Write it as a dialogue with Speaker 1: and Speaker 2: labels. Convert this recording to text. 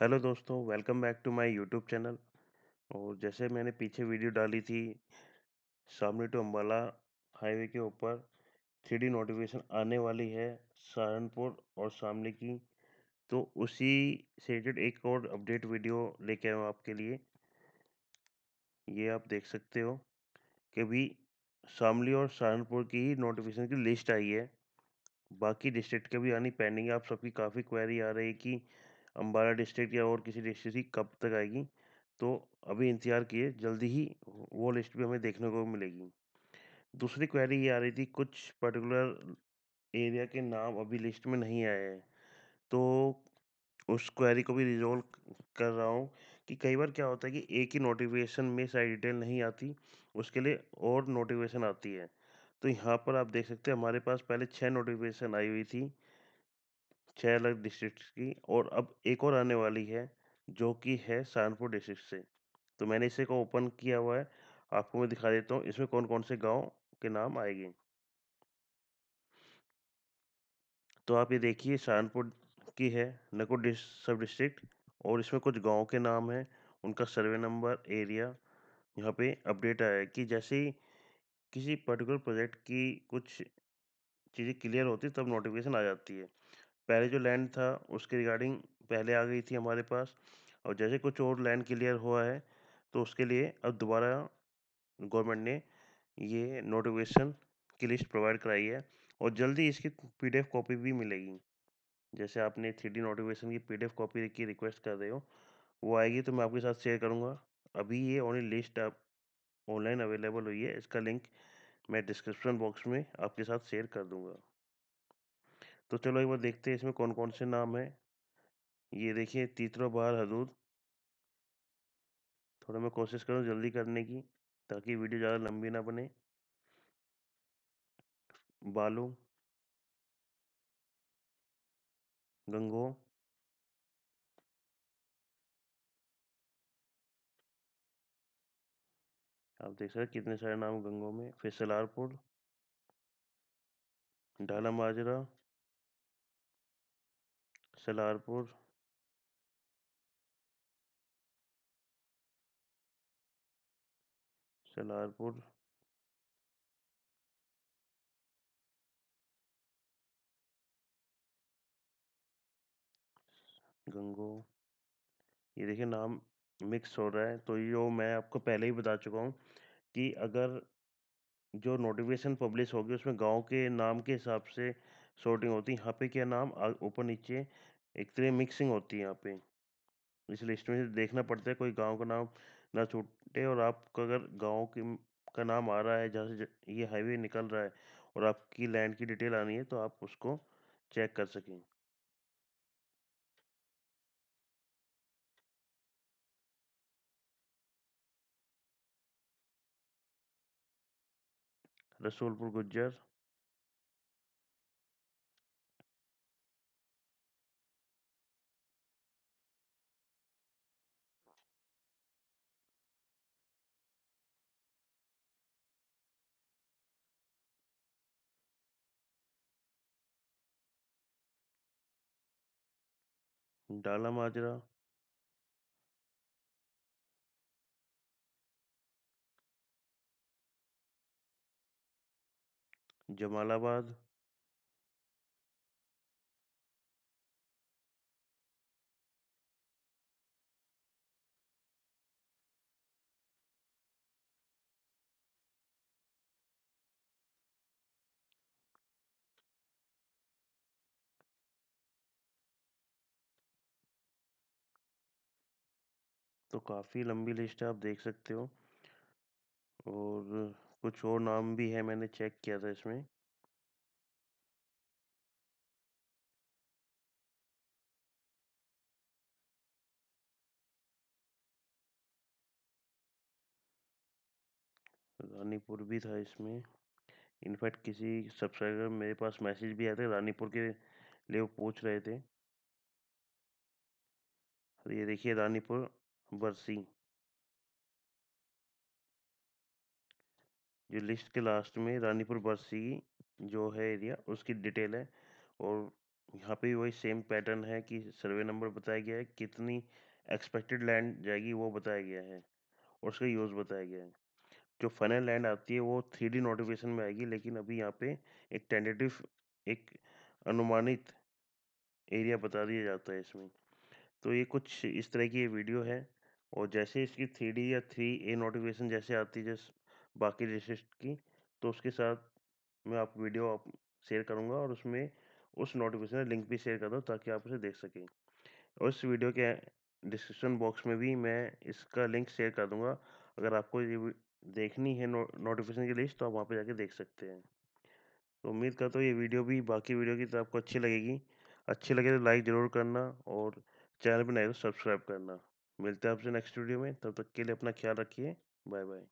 Speaker 1: hello दोस्तों welcome back to my YouTube channel और जैसे मैंने पीछे वीडियो डाली थी सामने टू अम्बाला हाईवे के ऊपर थ्री नोटिफिकेशन आने वाली है सहारनपुर और सामने की तो उसी से रिलेटेड एक और अपडेट वीडियो लेके आया हूँ आपके लिए ये आप देख सकते हो कि अभी शामली और सहारनपुर की ही नोटिफिकेशन की लिस्ट आई है बाकी डिस्ट्रिक्ट के भी आनी पेंडिंग है आप सबकी काफ़ी क्वेरी आ रही है कि अम्बाला डिस्ट्रिक्ट या और किसी डिस्ट्रिक्ट की कब तक आएगी तो अभी इंतज़ार किए जल्दी ही वो लिस्ट भी हमें देखने को मिलेगी दूसरी क्वेरी ये आ रही थी कुछ पर्टिकुलर एरिया के नाम अभी लिस्ट में नहीं आए हैं तो उस क्वेरी को भी रिजोल्व कर रहा हूँ कि कई बार क्या होता है कि एक ही नोटिफिकेशन में सारी डिटेल नहीं आती उसके लिए और नोटिफिकेशन आती है तो यहाँ पर आप देख सकते हैं हमारे पास पहले छः नोटिफिकेशन आई हुई थी छह अलग डिस्ट्रिक्ट्स की और अब एक और आने वाली है जो कि है सहारनपुर डिस्ट्रिक्ट से तो मैंने इसे को ओपन किया हुआ है आपको मैं दिखा देता हूँ इसमें कौन कौन से गाँव के नाम आएंगे तो आप ये देखिए सहारनपुर की है नकुर सब डिस्ट्रिक्ट और इसमें कुछ गाँव के नाम हैं उनका सर्वे नंबर एरिया यहाँ पे अपडेट आया है कि जैसे ही किसी पर्टिकुलर प्रोजेक्ट की कुछ चीज़ें क्लियर होती तब नोटिफिकेशन आ जाती है पहले जो लैंड था उसके रिगार्डिंग पहले आ गई थी हमारे पास और जैसे कुछ और लैंड क्लियर हुआ है तो उसके लिए अब दोबारा गवर्नमेंट ने ये नोटिफिकेशन की लिस्ट प्रोवाइड कराई है और जल्दी इसकी पीडीएफ कॉपी भी मिलेगी जैसे आपने थ्री डी नोटिफिकेशन की पीडीएफ कॉपी की रिक्वेस्ट कर रहे हो वो आएगी तो मैं आपके साथ शेयर करूँगा अभी ये ओनली लिस्ट आप ऑनलाइन अवेलेबल हुई है इसका लिंक मैं डिस्क्रिप्शन बॉक्स में आपके साथ शेयर कर दूँगा तो चलो एक बार देखते हैं इसमें कौन कौन से नाम है ये देखिए तीतरो बहार हदूद थोड़ा मैं कोशिश करूँ जल्दी करने की ताकि वीडियो ज़्यादा लंबी ना बने
Speaker 2: बालू गंगो आप देख सकते कितने सारे नाम गंगो में फैसलारपुर ढाला माजरा सलारपुर सलारपुर गंगो ये देखिए नाम
Speaker 1: मिक्स हो रहा है तो यो मैं आपको पहले ही बता चुका हूँ कि अगर जो नोटिफिकेशन पब्लिश होगी उसमें गांव के नाम के हिसाब से सॉर्टिंग होती है यहाँ पे क्या नाम ऊपर नीचे एक तरह तो मिक्सिंग होती है यहाँ पे इस लिस्ट में देखना पड़ता है कोई गांव का नाम ना छूटे और आपका अगर गांव के का नाम आ रहा है जहाँ से ये हाईवे निकल रहा है और आपकी लैंड की डिटेल आनी है तो आप उसको चेक कर सकें
Speaker 2: रसूलपुर गुज्जर डाला माजरा जमालाबाद तो
Speaker 1: काफ़ी लंबी लिस्ट है आप देख सकते हो और कुछ और नाम भी है
Speaker 2: मैंने चेक किया था इसमें रानीपुर भी था इसमें
Speaker 1: इनफैक्ट किसी सब्सक्राइबर मेरे पास मैसेज भी आए थे रानीपुर के लिए वो पूछ
Speaker 2: रहे थे ये देखिए रानीपुर बरसी जो लिस्ट के लास्ट
Speaker 1: में रानीपुर बरसी जो है एरिया उसकी डिटेल है और यहाँ पे भी वही सेम पैटर्न है कि सर्वे नंबर बताया गया है कितनी एक्सपेक्टेड लैंड जाएगी वो बताया गया है और उसका यूज़ बताया गया है जो फाइनल लैंड आती है वो थ्री डी नोटिफिकेशन में आएगी लेकिन अभी यहाँ पे एक टेंडेटिव एक अनुमानित एरिया बता दिया जाता है इसमें तो ये कुछ इस तरह की ये वीडियो है और जैसे इसकी थ्री डी या थ्री ए नोटिफिकेशन जैसे आती है जैस बाकी रजिस्ट की तो उसके साथ मैं आप वीडियो आप शेयर करूँगा और उसमें उस नोटिफिकेशन का लिंक भी शेयर कर दूँ ताकि आप उसे देख सकें और इस वीडियो के डिस्क्रिप्शन बॉक्स में भी मैं इसका लिंक शेयर कर दूँगा अगर आपको ये देखनी है नो, नोटिफिकेशन की लिस्ट तो आप वहाँ पर जाके देख सकते हैं तो उम्मीद करता हूँ ये वीडियो भी बाकी वीडियो की तो आपको अच्छी लगेगी अच्छी लगे तो लाइक ज़रूर करना और चैनल पर नए तो सब्सक्राइब करना मिलते हैं आपसे नेक्स्ट वीडियो में तब तक के लिए अपना ख्याल रखिए बाय बाय